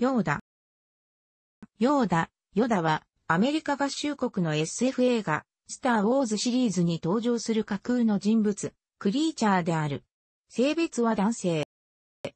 ヨーダ。ヨーダ、ヨダは、アメリカ合衆国の SF 映画、スター・ウォーズシリーズに登場する架空の人物、クリーチャーである。性別は男性。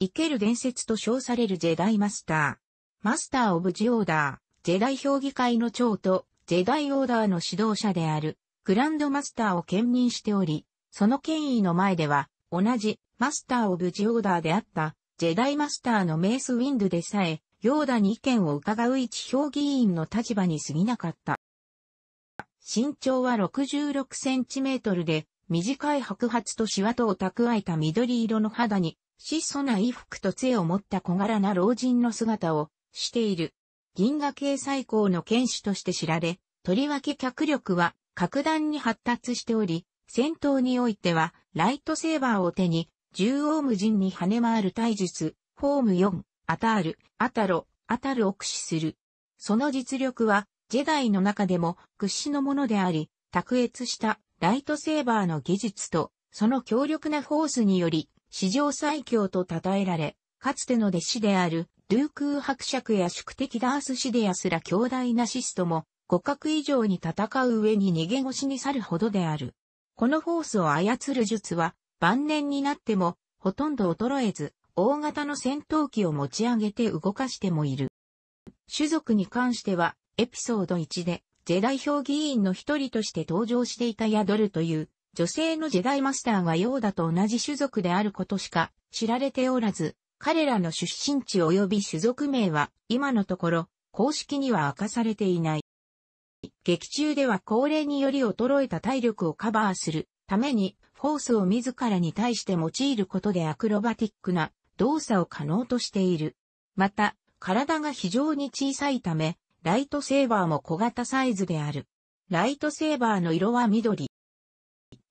生ける伝説と称されるジェダイマスター。マスター・オブ・ジ・オーダー、ジェダイ評議会の長と、ジェダイ・オーダーの指導者である、グランドマスターを兼任しており、その権威の前では、同じ、マスター・オブ・ジ・オーダーであった、ジェダイマスターのメース・ウィンドでさえ、行田に意見を伺う一票議員の立場に過ぎなかった。身長は66センチメートルで、短い白髪とシワとを蓄えた緑色の肌に、質素な衣服と杖を持った小柄な老人の姿をしている。銀河系最高の剣士として知られ、とりわけ脚力は格段に発達しており、戦闘においてはライトセーバーを手に、縦横無尽に跳ね回る体術、フォーム4、アタール、アタロ、アタルを駆使する。その実力は、ジェダイの中でも屈指のものであり、卓越したライトセーバーの技術と、その強力なフォースにより、史上最強と称えられ、かつての弟子である、ルークー伯爵や宿敵ダースシデアすら強大なシストも、互角以上に戦う上に逃げ腰に去るほどである。このフォースを操る術は、晩年になっても、ほとんど衰えず、大型の戦闘機を持ち上げて動かしてもいる。種族に関しては、エピソード1で、ジェダイ評議員の一人として登場していたヤドルという、女性のジェダイマスターがヨーダと同じ種族であることしか知られておらず、彼らの出身地及び種族名は、今のところ、公式には明かされていない。劇中では高齢により衰えた体力をカバーするために、フォースを自らに対して用いることでアクロバティックな動作を可能としている。また、体が非常に小さいため、ライトセーバーも小型サイズである。ライトセーバーの色は緑。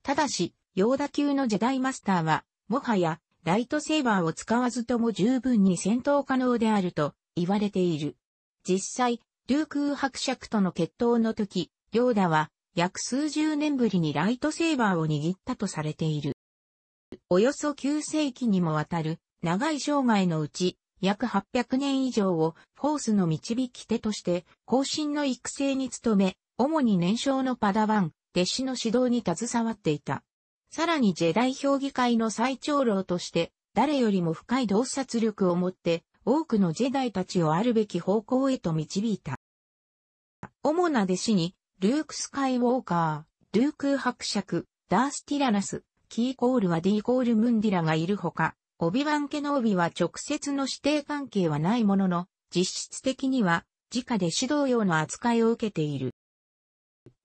ただし、ヨーダ級のジェダイマスターは、もはや、ライトセーバーを使わずとも十分に戦闘可能であると言われている。実際、ルーク伯爵との決闘の時、ヨーダは約数十年ぶりにライトセーバーを握ったとされている。およそ9世紀にもわたる長い生涯のうち、約800年以上をフォースの導き手として、後進の育成に努め、主に年少のパダワン、弟子の指導に携わっていた。さらにジェダイ評議会の最長老として、誰よりも深い洞察力を持って、多くのジェダイたちをあるべき方向へと導いた。主な弟子に、ルーク・スカイ・ウォーカー、ルーク・伯爵、ダース・ティラナス、キーコール・ワディ・コール・ムンディラがいるほか、オビワン・家のービは直接の指定関係はないものの、実質的には、自家で指導用の扱いを受けている。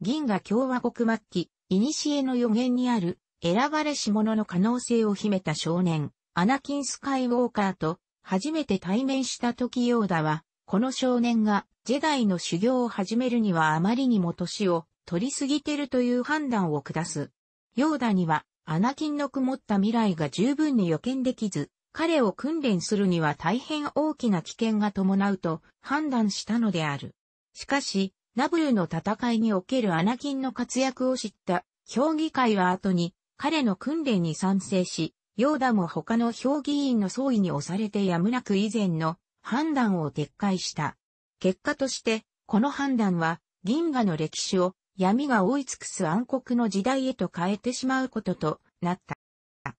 銀河共和国末期、古の予言にある、選ばれし者の可能性を秘めた少年、アナキン・スカイ・ウォーカーと、初めて対面した時ヨーダは、この少年が、ジェダイの修行を始めるにはあまりにも年を取りすぎてるという判断を下す。ヨーダには、アナキンの曇った未来が十分に予見できず、彼を訓練するには大変大きな危険が伴うと判断したのである。しかし、ナブルの戦いにおけるアナキンの活躍を知った評議会は後に彼の訓練に賛成し、ヨーダも他の評議員の総意に押されてやむなく以前の判断を撤回した。結果として、この判断は銀河の歴史を闇が追い尽くす暗黒の時代へと変えてしまうこととなった。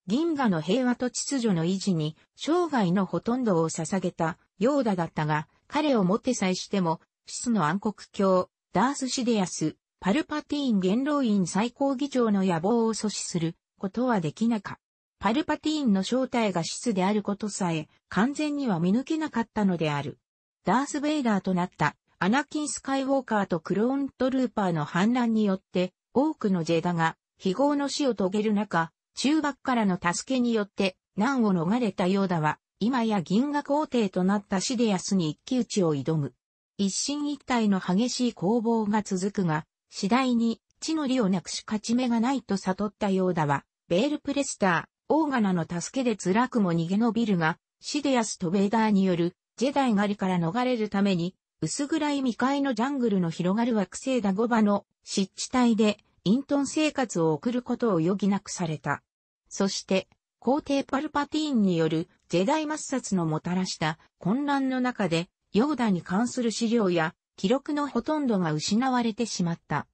銀河の平和と秩序の維持に生涯のほとんどを捧げたヨーダだったが、彼をもってさえしても、質の暗黒教、ダース・シディアス、パルパティーン元老院最高議長の野望を阻止することはできなか。パルパティーンの正体が質であることさえ完全には見抜けなかったのである。ダース・ベイダーとなったアナキン・スカイウォーカーとクローントルーパーの反乱によって、多くのジェダが、非業の死を遂げる中、中幕からの助けによって、難を逃れたヨーダは、今や銀河皇帝となったシディアスに一騎打ちを挑む。一進一退の激しい攻防が続くが、次第に、地の利をなくし勝ち目がないと悟ったヨーダは、ベールプレスター、オーガナの助けで辛くも逃げ延びるが、シディアスとベーダーによる、ジェダイ狩りから逃れるために、薄暗い未開のジャングルの広がる惑星ダゴバの湿地帯で隠遁生活を送ることを余儀なくされた。そして、皇帝パルパティーンによるジェダイ抹殺のもたらした混乱の中で、ヨーダに関する資料や記録のほとんどが失われてしまった。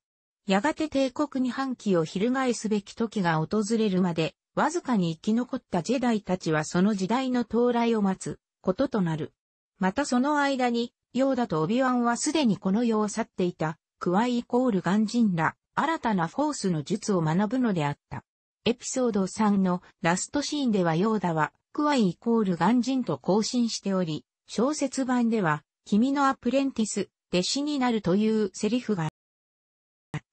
やがて帝国に反旗を翻すべき時が訪れるまで、わずかに生き残ったジェダイたちはその時代の到来を待つこととなる。またその間に、ようだとオビワンはすでにこの世を去っていた、クワイイコールガンジンら、新たなフォースの術を学ぶのであった。エピソード3のラストシーンではヨーダは、クワイイコールガンジンと交信しており、小説版では、君のアプレンティス、弟子になるというセリフが、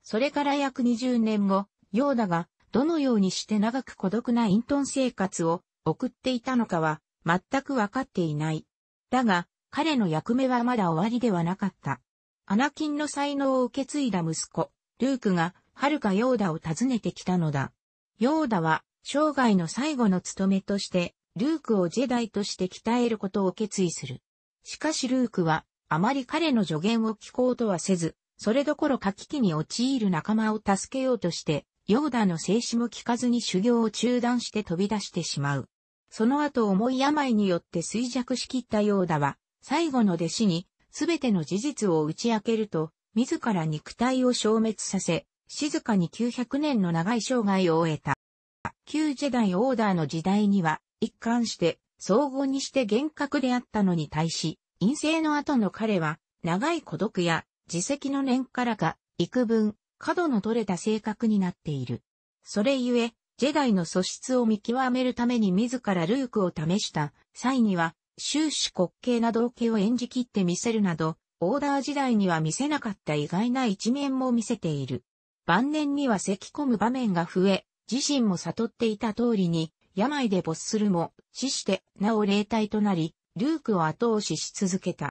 それから約20年後、ヨーダがどのようにして長く孤独なイントン生活を送っていたのかは全くわかっていない。だが、彼の役目はまだ終わりではなかった。アナキンの才能を受け継いだ息子、ルークが、はるかヨーダを訪ねてきたのだ。ヨーダは、生涯の最後の務めとして、ルークをジェダイとして鍛えることを決意する。しかしルークは、あまり彼の助言を聞こうとはせず、それどころか危機に陥る仲間を助けようとして、ヨーダの静止も聞かずに修行を中断して飛び出してしまう。その後重い病によって衰弱しきったヨーダは、最後の弟子に、すべての事実を打ち明けると、自ら肉体を消滅させ、静かに900年の長い生涯を終えた。旧ジェダイオーダーの時代には、一貫して、総合にして厳格であったのに対し、陰性の後の彼は、長い孤独や、自責の念からか、幾分、角の取れた性格になっている。それゆえ、ジェダイの素質を見極めるために自らルークを試した際には、終始滑稽な道型を演じ切って見せるなど、オーダー時代には見せなかった意外な一面も見せている。晩年には咳込む場面が増え、自身も悟っていた通りに、病で没するも、死してなお霊体となり、ルークを後押しし続けた。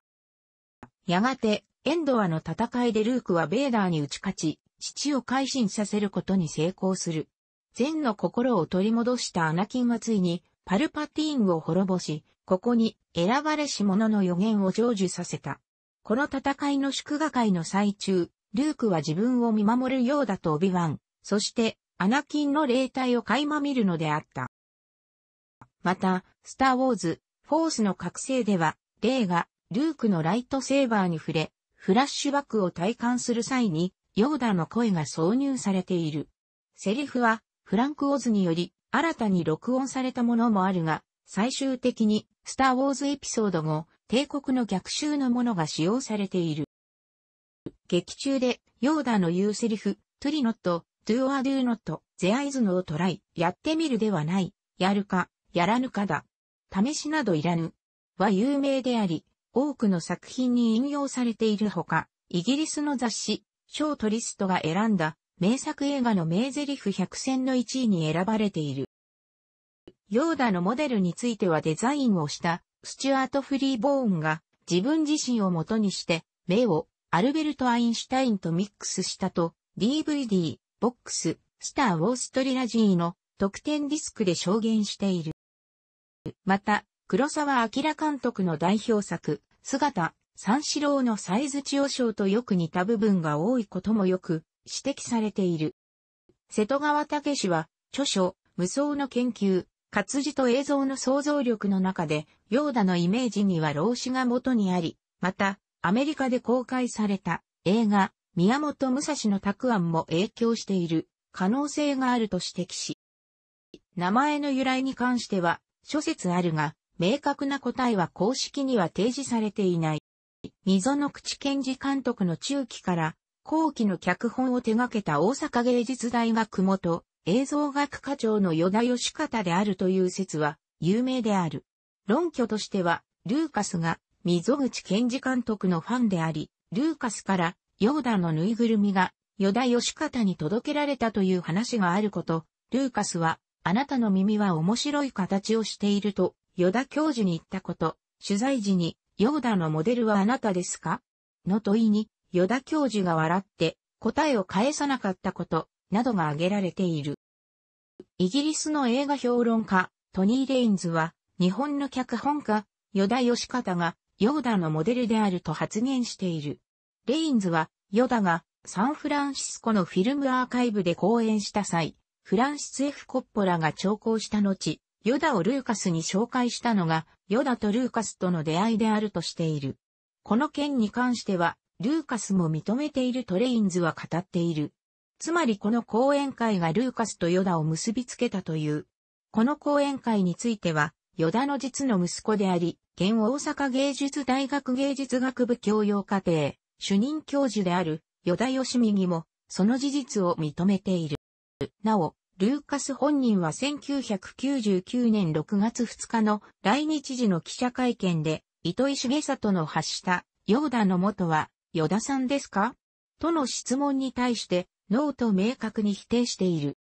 やがて、エンドアの戦いでルークはベーダーに打ち勝ち、父を改心させることに成功する。善の心を取り戻したアナキンはついに、パルパティーンを滅ぼし、ここに選ばれし者の予言を成就させた。この戦いの祝賀会の最中、ルークは自分を見守るようだとオビワン、そしてアナキンの霊体を垣間見るのであった。また、スター・ウォーズ、フォースの覚醒では、霊がルークのライトセーバーに触れ、フラッシュバックを体感する際に、ヨーダの声が挿入されている。セリフは、フランク・オズにより、新たに録音されたものもあるが、最終的にスター・ウォーズエピソード後、帝国の逆襲のものが使用されている。劇中で、ヨーダの言うセリフ、トゥリノット、トゥオアドゥーノット、ゼアイズノをトライ、やってみるではない、やるか、やらぬかだ。試しなどいらぬ。は有名であり、多くの作品に引用されているほか、イギリスの雑誌、ショートリストが選んだ、名作映画の名台詞100選の1位に選ばれている。ヨーダのモデルについてはデザインをしたスチュアート・フリーボーンが自分自身を元にして目をアルベルト・アインシュタインとミックスしたと DVD、ボックス、スター・ウォーストリラジーの特典ディスクで証言している。また、黒沢明監督の代表作、姿、三四郎のサイズ千代賞とよく似た部分が多いこともよく指摘されている。瀬戸川武は、著書、無双の研究、活字と映像の想像力の中で、ヨーダのイメージには老子が元にあり、また、アメリカで公開された映画、宮本武蔵の拓案も影響している可能性があると指摘し、名前の由来に関しては諸説あるが、明確な答えは公式には提示されていない。溝の口検事監督の中期から後期の脚本を手掛けた大阪芸術大学元映像学科長のヨ田義方であるという説は有名である。論拠としては、ルーカスが溝口健二監督のファンであり、ルーカスからヨーダのぬいぐるみがヨ田義方に届けられたという話があること、ルーカスは、あなたの耳は面白い形をしていると、ヨ田教授に言ったこと、取材時に、ヨーダのモデルはあなたですかの問いに、ヨ田教授が笑って、答えを返さなかったこと、などが挙げられている。イギリスの映画評論家、トニー・レインズは、日本の脚本家、ヨダ・ヨシカタが、ヨーダのモデルであると発言している。レインズは、ヨダが、サンフランシスコのフィルムアーカイブで講演した際、フランシス・ F・ コッポラが調校した後、ヨダをルーカスに紹介したのが、ヨダとルーカスとの出会いであるとしている。この件に関しては、ルーカスも認めているとレインズは語っている。つまりこの講演会がルーカスとヨダを結びつけたという。この講演会については、ヨダの実の息子であり、現大阪芸術大学芸術学部教養課程、主任教授である、ヨダヨシミギも、その事実を認めている。なお、ルーカス本人は1999年6月2日の来日時の記者会見で、糸井重里の発した、ヨーダの元は、ヨダさんですかとの質問に対して、ノーと明確に否定している。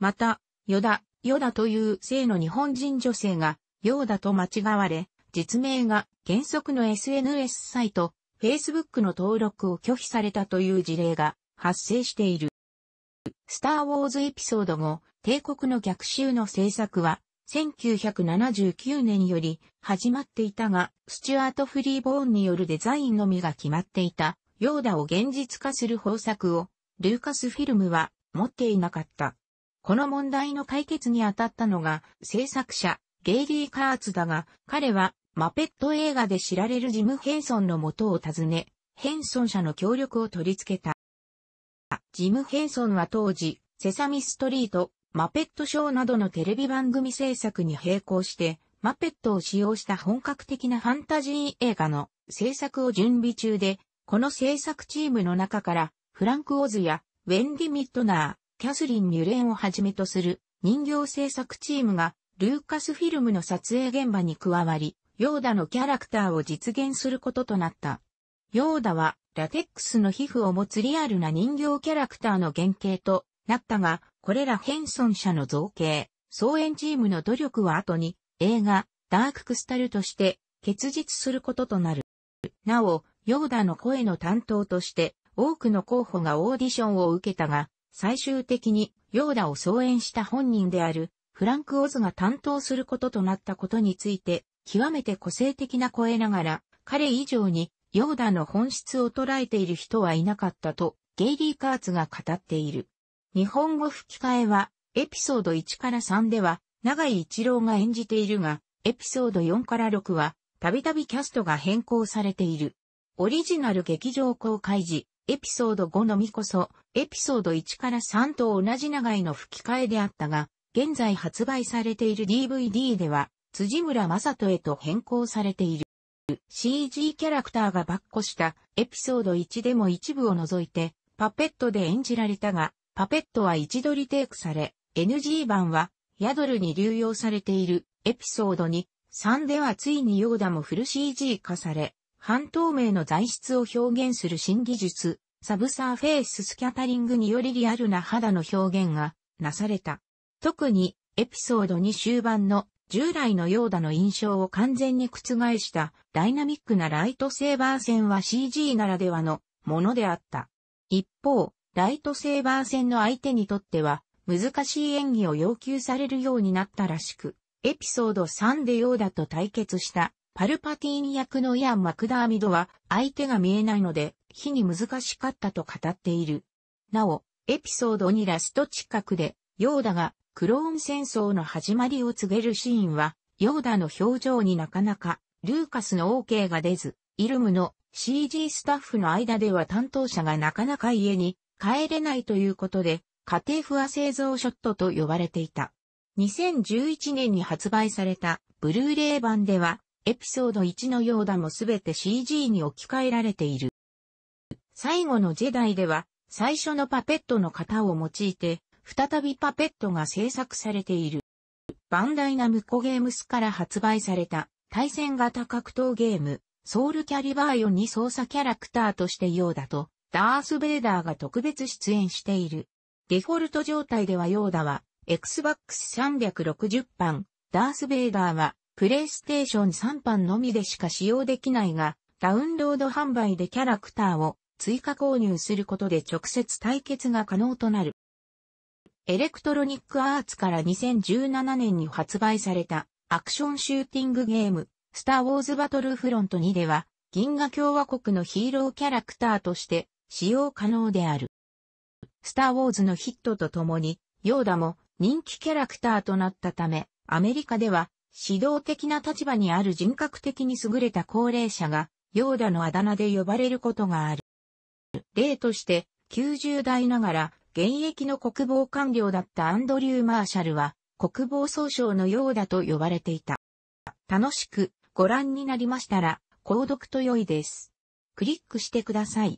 また、ヨダ、ヨダという性の日本人女性が、ヨーダと間違われ、実名が原則の SNS サイト、Facebook の登録を拒否されたという事例が発生している。スター・ウォーズエピソード後、帝国の逆襲の制作は、1979年より始まっていたが、スチュアート・フリーボーンによるデザインのみが決まっていた、ヨーダを現実化する方策をルーカスフィルムは持っていなかった。この問題の解決に当たったのが制作者、ゲイリー・カーツだが、彼はマペット映画で知られるジム・ヘンソンの元を訪ね、ヘンソン社の協力を取り付けた。ジム・ヘンソンは当時、セサミストリート、マペットショーなどのテレビ番組制作に並行して、マペットを使用した本格的なファンタジー映画の制作を準備中で、この制作チームの中からフランク・オズやウェンディ・ミッドナー、キャスリン・ミュレンをはじめとする人形制作チームがルーカスフィルムの撮影現場に加わり、ヨーダのキャラクターを実現することとなった。ヨーダはラテックスの皮膚を持つリアルな人形キャラクターの原型となったが、これらヘンソン社の造形、創演チームの努力は後に映画ダーククスタルとして結実することとなる。なお、ヨーダの声の担当として多くの候補がオーディションを受けたが、最終的にヨーダを創演した本人であるフランク・オズが担当することとなったことについて、極めて個性的な声ながら、彼以上にヨーダの本質を捉えている人はいなかったと、ゲイリー・カーツが語っている。日本語吹き替えは、エピソード1から3では、長井一郎が演じているが、エピソード4から6は、たびたびキャストが変更されている。オリジナル劇場公開時、エピソード5のみこそ、エピソード1から3と同じ長いの吹き替えであったが、現在発売されている DVD では、辻村正人へと変更されている。CG キャラクターがバッコしたエピソード1でも一部を除いて、パペットで演じられたが、パペットは一度リテイクされ、NG 版は、ヤドルに流用されているエピソード2、3ではついにヨーダもフル CG 化され、半透明の材質を表現する新技術、サブサーフェイススキャタリングによりリアルな肌の表現がなされた。特にエピソード2終盤の従来のヨーダの印象を完全に覆したダイナミックなライトセーバー戦は CG ならではのものであった。一方、ライトセーバー戦の相手にとっては難しい演技を要求されるようになったらしく、エピソード3でヨーダと対決したパルパティーニ役のイアン・マクダーミドは、相手が見えないので、非に難しかったと語っている。なお、エピソード2ラスト近くで、ヨーダがクローン戦争の始まりを告げるシーンは、ヨーダの表情になかなか、ルーカスの OK が出ず、イルムの CG スタッフの間では担当者がなかなか家に帰れないということで、家庭不和製造ショットと呼ばれていた。2011年に発売されたブルーレイ版では、エピソード1のヨーダもすべて CG に置き換えられている。最後のジェダイでは、最初のパペットの型を用いて、再びパペットが制作されている。バンダイナムコゲームスから発売された対戦型格闘ゲーム、ソウルキャリバー4に操作キャラクターとしてヨーダと、ダース・ベーダーが特別出演している。デフォルト状態ではヨーダは、Xbox 360版、ダース・ベーダーは、プレイステーション3版のみでしか使用できないが、ダウンロード販売でキャラクターを追加購入することで直接対決が可能となる。エレクトロニックアーツから2017年に発売されたアクションシューティングゲーム、スター・ウォーズ・バトルフロント2では、銀河共和国のヒーローキャラクターとして使用可能である。スター・ウォーズのヒットとともに、ヨーダも人気キャラクターとなったため、アメリカでは指導的な立場にある人格的に優れた高齢者が、ヨーダのあだ名で呼ばれることがある。例として、90代ながら、現役の国防官僚だったアンドリュー・マーシャルは、国防総省のヨーダと呼ばれていた。楽しくご覧になりましたら、購読と良いです。クリックしてください。